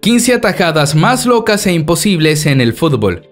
15 atajadas más locas e imposibles en el fútbol.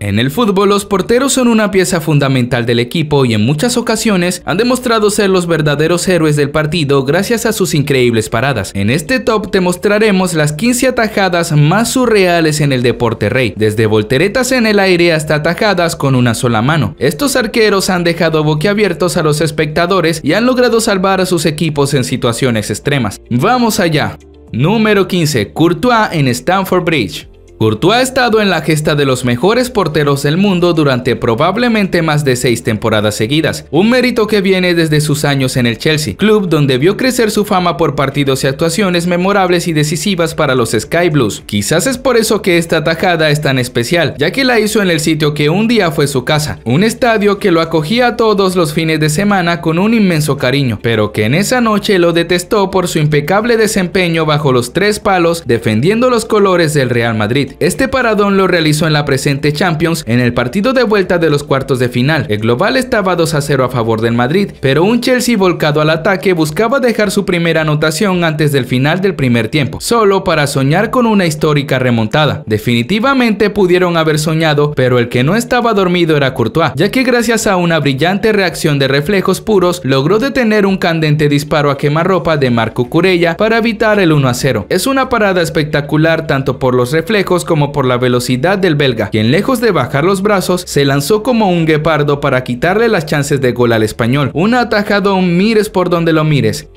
En el fútbol los porteros son una pieza fundamental del equipo y en muchas ocasiones han demostrado ser los verdaderos héroes del partido gracias a sus increíbles paradas. En este top te mostraremos las 15 atajadas más surreales en el deporte rey, desde volteretas en el aire hasta atajadas con una sola mano. Estos arqueros han dejado boquiabiertos a los espectadores y han logrado salvar a sus equipos en situaciones extremas. ¡Vamos allá! Número 15. Courtois en Stanford Bridge. Courtois ha estado en la gesta de los mejores porteros del mundo durante probablemente más de seis temporadas seguidas, un mérito que viene desde sus años en el Chelsea, club donde vio crecer su fama por partidos y actuaciones memorables y decisivas para los Sky Blues. Quizás es por eso que esta tajada es tan especial, ya que la hizo en el sitio que un día fue su casa, un estadio que lo acogía todos los fines de semana con un inmenso cariño, pero que en esa noche lo detestó por su impecable desempeño bajo los tres palos defendiendo los colores del Real Madrid. Este paradón lo realizó en la presente Champions en el partido de vuelta de los cuartos de final. El global estaba 2 a 0 a favor del Madrid, pero un Chelsea volcado al ataque buscaba dejar su primera anotación antes del final del primer tiempo, solo para soñar con una histórica remontada. Definitivamente pudieron haber soñado, pero el que no estaba dormido era Courtois, ya que gracias a una brillante reacción de reflejos puros, logró detener un candente disparo a quemarropa de Marco Curella para evitar el 1 a 0. Es una parada espectacular tanto por los reflejos como por la velocidad del belga, quien lejos de bajar los brazos, se lanzó como un guepardo para quitarle las chances de gol al español. Un atajado mires por donde lo mires.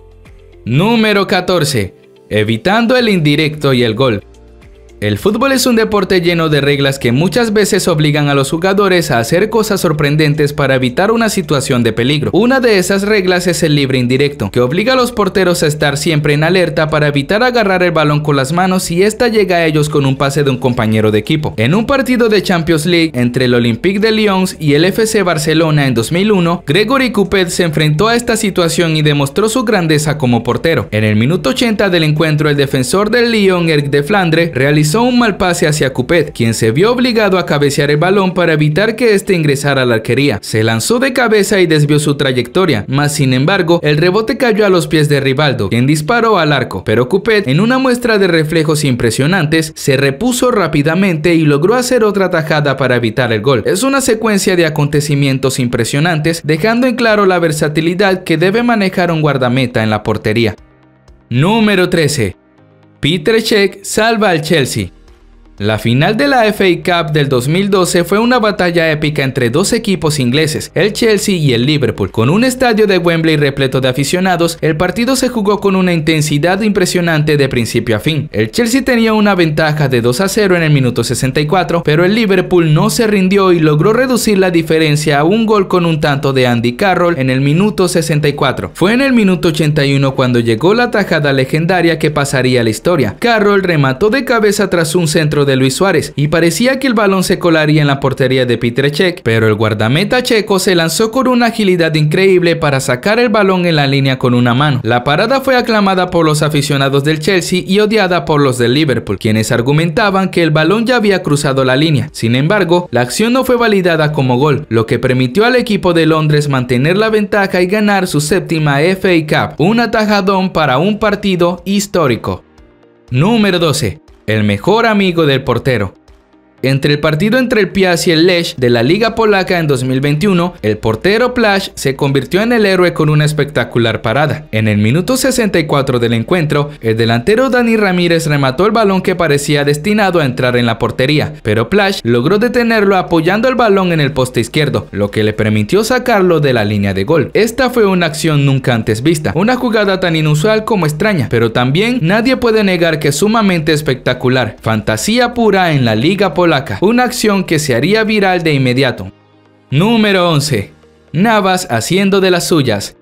Número 14. Evitando el indirecto y el gol. El fútbol es un deporte lleno de reglas que muchas veces obligan a los jugadores a hacer cosas sorprendentes para evitar una situación de peligro. Una de esas reglas es el libre indirecto, que obliga a los porteros a estar siempre en alerta para evitar agarrar el balón con las manos si ésta llega a ellos con un pase de un compañero de equipo. En un partido de Champions League entre el Olympique de Lyon y el FC Barcelona en 2001, Gregory Coupet se enfrentó a esta situación y demostró su grandeza como portero. En el minuto 80 del encuentro, el defensor del Lyon, Eric de Flandre, realizó un mal pase hacia Cupet, quien se vio obligado a cabecear el balón para evitar que este ingresara a la arquería. Se lanzó de cabeza y desvió su trayectoria, mas sin embargo, el rebote cayó a los pies de Rivaldo, quien disparó al arco, pero Cupet, en una muestra de reflejos impresionantes, se repuso rápidamente y logró hacer otra tajada para evitar el gol. Es una secuencia de acontecimientos impresionantes, dejando en claro la versatilidad que debe manejar un guardameta en la portería. Número 13. Peter salva al Chelsea. La final de la FA Cup del 2012 fue una batalla épica entre dos equipos ingleses, el Chelsea y el Liverpool. Con un estadio de Wembley repleto de aficionados, el partido se jugó con una intensidad impresionante de principio a fin. El Chelsea tenía una ventaja de 2 a 0 en el minuto 64, pero el Liverpool no se rindió y logró reducir la diferencia a un gol con un tanto de Andy Carroll en el minuto 64. Fue en el minuto 81 cuando llegó la tajada legendaria que pasaría a la historia. Carroll remató de cabeza tras un centro de Luis Suárez y parecía que el balón se colaría en la portería de Cech, pero el guardameta checo se lanzó con una agilidad increíble para sacar el balón en la línea con una mano. La parada fue aclamada por los aficionados del Chelsea y odiada por los del Liverpool, quienes argumentaban que el balón ya había cruzado la línea. Sin embargo, la acción no fue validada como gol, lo que permitió al equipo de Londres mantener la ventaja y ganar su séptima FA Cup, un atajadón para un partido histórico. Número 12 el mejor amigo del portero, entre el partido entre el Piaz y el Lech de la Liga Polaca en 2021, el portero Plash se convirtió en el héroe con una espectacular parada. En el minuto 64 del encuentro, el delantero Dani Ramírez remató el balón que parecía destinado a entrar en la portería, pero Plash logró detenerlo apoyando el balón en el poste izquierdo, lo que le permitió sacarlo de la línea de gol. Esta fue una acción nunca antes vista, una jugada tan inusual como extraña, pero también nadie puede negar que es sumamente espectacular, fantasía pura en la Liga Polaca una acción que se haría viral de inmediato. Número 11. Navas haciendo de las suyas.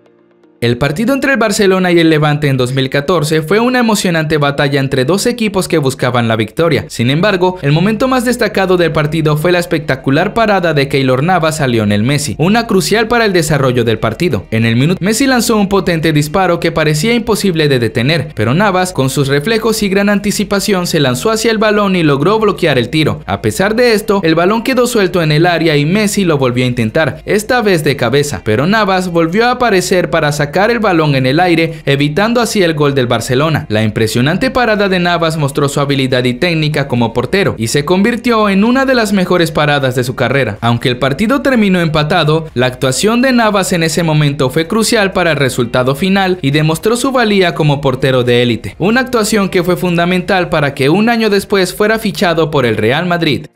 El partido entre el Barcelona y el Levante en 2014 fue una emocionante batalla entre dos equipos que buscaban la victoria. Sin embargo, el momento más destacado del partido fue la espectacular parada de Keylor Navas a Lionel Messi, una crucial para el desarrollo del partido. En el minuto, Messi lanzó un potente disparo que parecía imposible de detener, pero Navas, con sus reflejos y gran anticipación, se lanzó hacia el balón y logró bloquear el tiro. A pesar de esto, el balón quedó suelto en el área y Messi lo volvió a intentar, esta vez de cabeza, pero Navas volvió a aparecer para sacar el balón en el aire, evitando así el gol del Barcelona. La impresionante parada de Navas mostró su habilidad y técnica como portero y se convirtió en una de las mejores paradas de su carrera. Aunque el partido terminó empatado, la actuación de Navas en ese momento fue crucial para el resultado final y demostró su valía como portero de élite. Una actuación que fue fundamental para que un año después fuera fichado por el Real Madrid.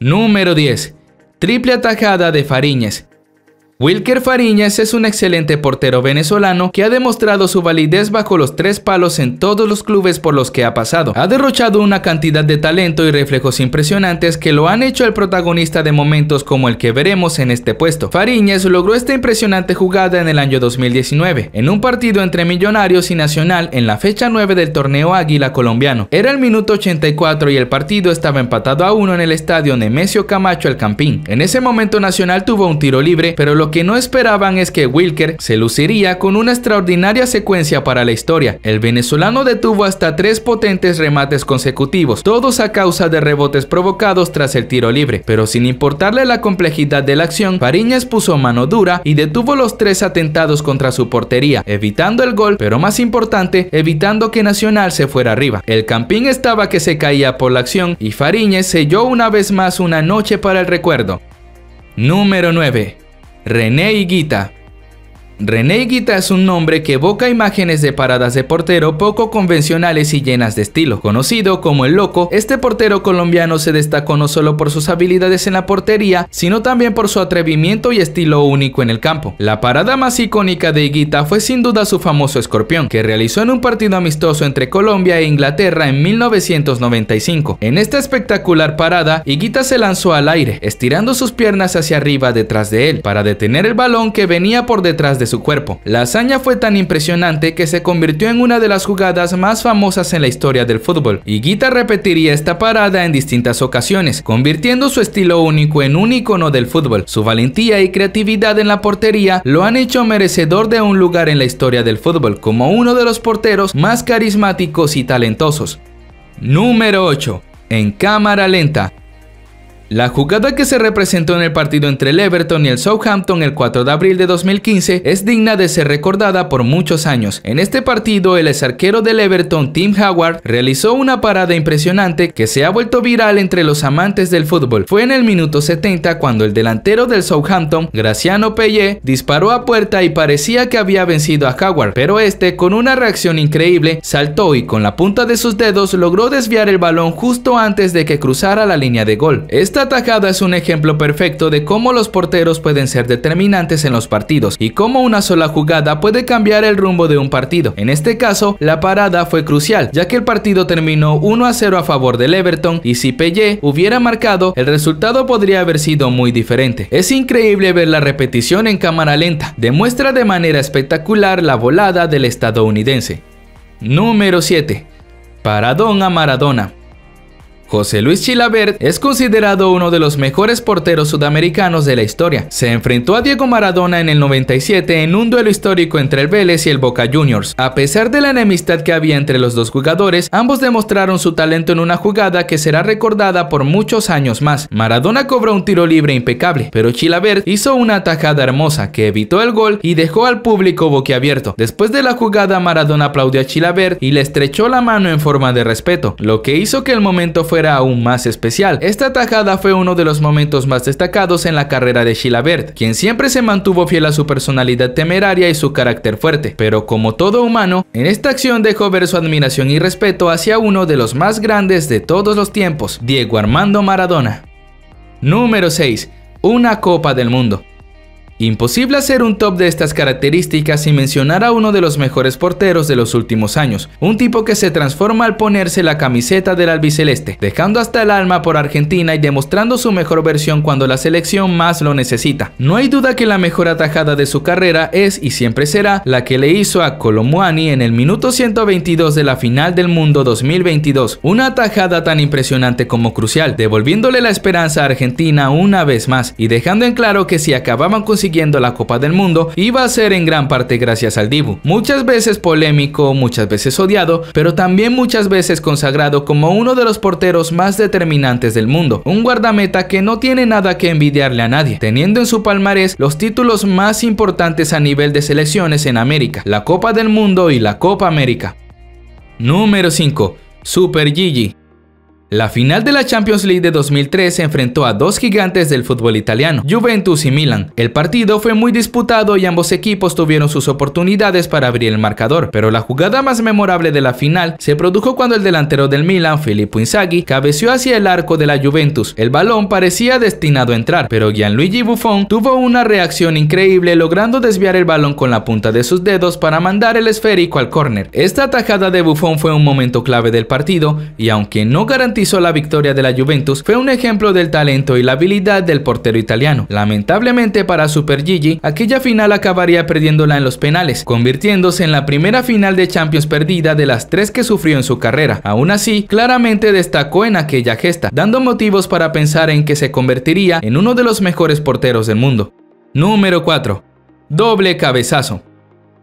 Número 10. Triple atajada de Fariñez. Wilker Fariñas es un excelente portero venezolano que ha demostrado su validez bajo los tres palos en todos los clubes por los que ha pasado. Ha derrochado una cantidad de talento y reflejos impresionantes que lo han hecho el protagonista de momentos como el que veremos en este puesto. Fariñas logró esta impresionante jugada en el año 2019, en un partido entre Millonarios y Nacional en la fecha 9 del torneo Águila colombiano. Era el minuto 84 y el partido estaba empatado a uno en el estadio Nemesio Camacho El Campín. En ese momento Nacional tuvo un tiro libre, pero lo que no esperaban es que Wilker se luciría con una extraordinaria secuencia para la historia. El venezolano detuvo hasta tres potentes remates consecutivos, todos a causa de rebotes provocados tras el tiro libre, pero sin importarle la complejidad de la acción, Fariñez puso mano dura y detuvo los tres atentados contra su portería, evitando el gol, pero más importante, evitando que Nacional se fuera arriba. El campín estaba que se caía por la acción y Fariñez selló una vez más una noche para el recuerdo. Número 9. René Higuita, René Higuita es un nombre que evoca imágenes de paradas de portero poco convencionales y llenas de estilo. Conocido como el loco, este portero colombiano se destacó no solo por sus habilidades en la portería, sino también por su atrevimiento y estilo único en el campo. La parada más icónica de Higuita fue sin duda su famoso escorpión, que realizó en un partido amistoso entre Colombia e Inglaterra en 1995. En esta espectacular parada, Higuita se lanzó al aire, estirando sus piernas hacia arriba detrás de él, para detener el balón que venía por detrás de su cuerpo. La hazaña fue tan impresionante que se convirtió en una de las jugadas más famosas en la historia del fútbol. y Guita repetiría esta parada en distintas ocasiones, convirtiendo su estilo único en un icono del fútbol. Su valentía y creatividad en la portería lo han hecho merecedor de un lugar en la historia del fútbol como uno de los porteros más carismáticos y talentosos. Número 8. En cámara lenta, la jugada que se representó en el partido entre el Everton y el Southampton el 4 de abril de 2015 es digna de ser recordada por muchos años. En este partido, el ex arquero del Everton, Tim Howard, realizó una parada impresionante que se ha vuelto viral entre los amantes del fútbol. Fue en el minuto 70 cuando el delantero del Southampton, Graciano Pelle, disparó a puerta y parecía que había vencido a Howard, pero este, con una reacción increíble, saltó y con la punta de sus dedos logró desviar el balón justo antes de que cruzara la línea de gol. Esta atajada es un ejemplo perfecto de cómo los porteros pueden ser determinantes en los partidos y cómo una sola jugada puede cambiar el rumbo de un partido. En este caso, la parada fue crucial, ya que el partido terminó 1 a 0 a favor del Everton y si Pelle hubiera marcado, el resultado podría haber sido muy diferente. Es increíble ver la repetición en cámara lenta, demuestra de manera espectacular la volada del estadounidense. Número 7. Paradón a Maradona. José Luis Chilabert es considerado uno de los mejores porteros sudamericanos de la historia. Se enfrentó a Diego Maradona en el 97 en un duelo histórico entre el Vélez y el Boca Juniors. A pesar de la enemistad que había entre los dos jugadores, ambos demostraron su talento en una jugada que será recordada por muchos años más. Maradona cobró un tiro libre impecable, pero Chilabert hizo una atajada hermosa que evitó el gol y dejó al público boquiabierto. Después de la jugada, Maradona aplaudió a Chilabert y le estrechó la mano en forma de respeto, lo que hizo que el momento fuera era aún más especial. Esta tajada fue uno de los momentos más destacados en la carrera de schilabert quien siempre se mantuvo fiel a su personalidad temeraria y su carácter fuerte, pero como todo humano, en esta acción dejó ver su admiración y respeto hacia uno de los más grandes de todos los tiempos, Diego Armando Maradona. Número 6. Una Copa del Mundo. Imposible hacer un top de estas características sin mencionar a uno de los mejores porteros de los últimos años, un tipo que se transforma al ponerse la camiseta del albiceleste, dejando hasta el alma por Argentina y demostrando su mejor versión cuando la selección más lo necesita. No hay duda que la mejor atajada de su carrera es y siempre será la que le hizo a Colomuani en el minuto 122 de la final del mundo 2022, una atajada tan impresionante como crucial, devolviéndole la esperanza a Argentina una vez más y dejando en claro que si acababan consiguiendo la Copa del Mundo iba a ser en gran parte gracias al Dibu. Muchas veces polémico, muchas veces odiado, pero también muchas veces consagrado como uno de los porteros más determinantes del mundo. Un guardameta que no tiene nada que envidiarle a nadie, teniendo en su palmarés los títulos más importantes a nivel de selecciones en América, la Copa del Mundo y la Copa América. Número 5. Super Gigi la final de la Champions League de 2003 se enfrentó a dos gigantes del fútbol italiano, Juventus y Milan. El partido fue muy disputado y ambos equipos tuvieron sus oportunidades para abrir el marcador, pero la jugada más memorable de la final se produjo cuando el delantero del Milan, Filippo Inzaghi, cabeció hacia el arco de la Juventus. El balón parecía destinado a entrar, pero Gianluigi Buffon tuvo una reacción increíble logrando desviar el balón con la punta de sus dedos para mandar el esférico al córner. Esta atajada de Buffon fue un momento clave del partido y aunque no garantizó hizo la victoria de la Juventus fue un ejemplo del talento y la habilidad del portero italiano. Lamentablemente para Super Gigi, aquella final acabaría perdiéndola en los penales, convirtiéndose en la primera final de Champions perdida de las tres que sufrió en su carrera. Aún así, claramente destacó en aquella gesta, dando motivos para pensar en que se convertiría en uno de los mejores porteros del mundo. Número 4. Doble cabezazo.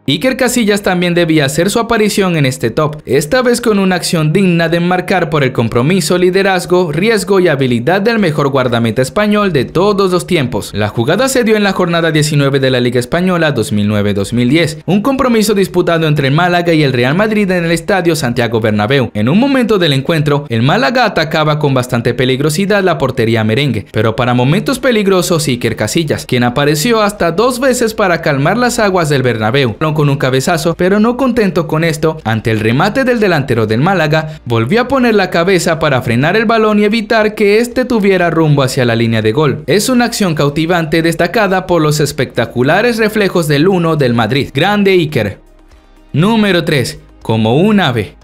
Iker Casillas también debía hacer su aparición en este top, esta vez con una acción digna de enmarcar por el compromiso, liderazgo, riesgo y habilidad del mejor guardameta español de todos los tiempos. La jugada se dio en la jornada 19 de la Liga Española 2009-2010, un compromiso disputado entre el Málaga y el Real Madrid en el estadio Santiago Bernabéu. En un momento del encuentro, el Málaga atacaba con bastante peligrosidad la portería merengue, pero para momentos peligrosos Iker Casillas, quien apareció hasta dos veces para calmar las aguas del Bernabéu con un cabezazo, pero no contento con esto, ante el remate del delantero del Málaga, volvió a poner la cabeza para frenar el balón y evitar que este tuviera rumbo hacia la línea de gol. Es una acción cautivante destacada por los espectaculares reflejos del 1 del Madrid. Grande Iker. Número 3. Como un ave.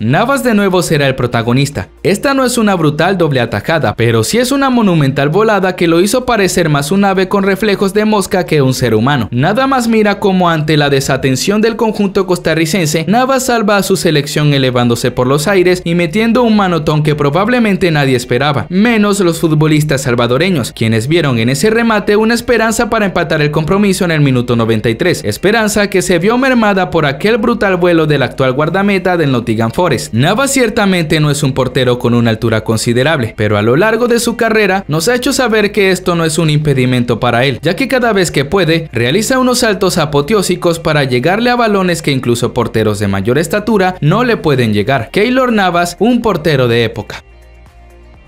Navas de nuevo será el protagonista. Esta no es una brutal doble atajada, pero sí es una monumental volada que lo hizo parecer más un ave con reflejos de mosca que un ser humano. Nada más mira cómo ante la desatención del conjunto costarricense, Navas salva a su selección elevándose por los aires y metiendo un manotón que probablemente nadie esperaba, menos los futbolistas salvadoreños, quienes vieron en ese remate una esperanza para empatar el compromiso en el minuto 93, esperanza que se vio mermada por aquel brutal vuelo del actual guardameta del Nottingham Forest Navas ciertamente no es un portero con una altura considerable, pero a lo largo de su carrera nos ha hecho saber que esto no es un impedimento para él, ya que cada vez que puede, realiza unos saltos apoteósicos para llegarle a balones que incluso porteros de mayor estatura no le pueden llegar. Keylor Navas, un portero de época.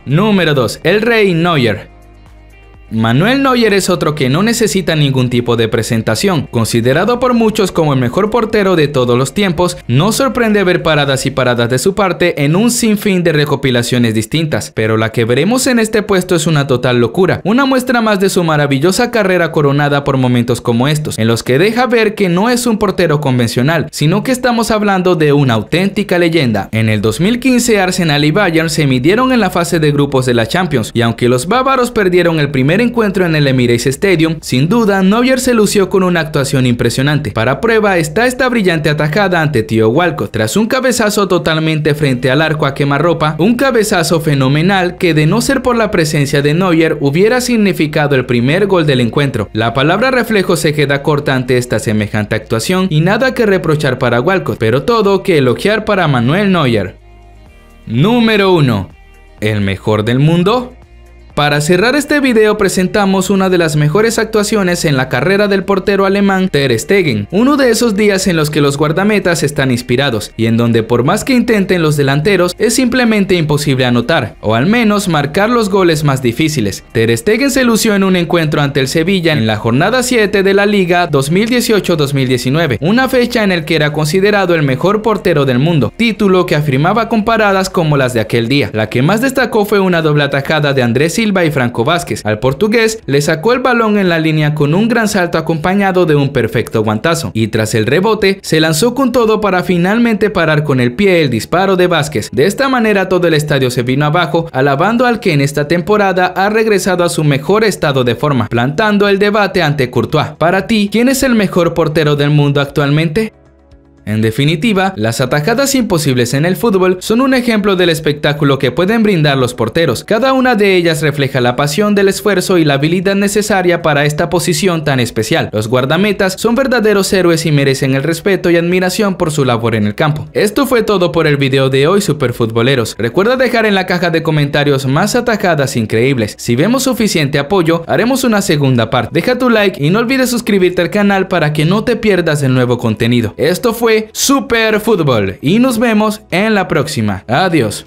Número 2. El Rey Neuer. Manuel Neuer es otro que no necesita ningún tipo de presentación. Considerado por muchos como el mejor portero de todos los tiempos, no sorprende ver paradas y paradas de su parte en un sinfín de recopilaciones distintas, pero la que veremos en este puesto es una total locura, una muestra más de su maravillosa carrera coronada por momentos como estos, en los que deja ver que no es un portero convencional, sino que estamos hablando de una auténtica leyenda. En el 2015 Arsenal y Bayern se midieron en la fase de grupos de la Champions, y aunque los bávaros perdieron el primer encuentro en el Emirates Stadium, sin duda Neuer se lució con una actuación impresionante. Para prueba está esta brillante atajada ante Tío Walcott, tras un cabezazo totalmente frente al arco a quemarropa, un cabezazo fenomenal que de no ser por la presencia de Neuer hubiera significado el primer gol del encuentro. La palabra reflejo se queda corta ante esta semejante actuación y nada que reprochar para Walcott, pero todo que elogiar para Manuel Neuer. Número 1. ¿El mejor del mundo? Para cerrar este video presentamos una de las mejores actuaciones en la carrera del portero alemán Ter Stegen, uno de esos días en los que los guardametas están inspirados y en donde por más que intenten los delanteros es simplemente imposible anotar o al menos marcar los goles más difíciles. Ter Stegen se lució en un encuentro ante el Sevilla en la jornada 7 de la Liga 2018-2019, una fecha en el que era considerado el mejor portero del mundo, título que afirmaba comparadas como las de aquel día. La que más destacó fue una doble atajada de Andrés Silva y Franco Vázquez. Al portugués le sacó el balón en la línea con un gran salto acompañado de un perfecto guantazo y tras el rebote se lanzó con todo para finalmente parar con el pie el disparo de Vázquez. De esta manera todo el estadio se vino abajo alabando al que en esta temporada ha regresado a su mejor estado de forma, plantando el debate ante Courtois. Para ti, ¿quién es el mejor portero del mundo actualmente? En definitiva, las atajadas imposibles en el fútbol son un ejemplo del espectáculo que pueden brindar los porteros. Cada una de ellas refleja la pasión del esfuerzo y la habilidad necesaria para esta posición tan especial. Los guardametas son verdaderos héroes y merecen el respeto y admiración por su labor en el campo. Esto fue todo por el video de hoy, superfutboleros. Recuerda dejar en la caja de comentarios más atajadas increíbles. Si vemos suficiente apoyo, haremos una segunda parte. Deja tu like y no olvides suscribirte al canal para que no te pierdas el nuevo contenido. Esto fue Super Fútbol y nos vemos en la próxima. Adiós.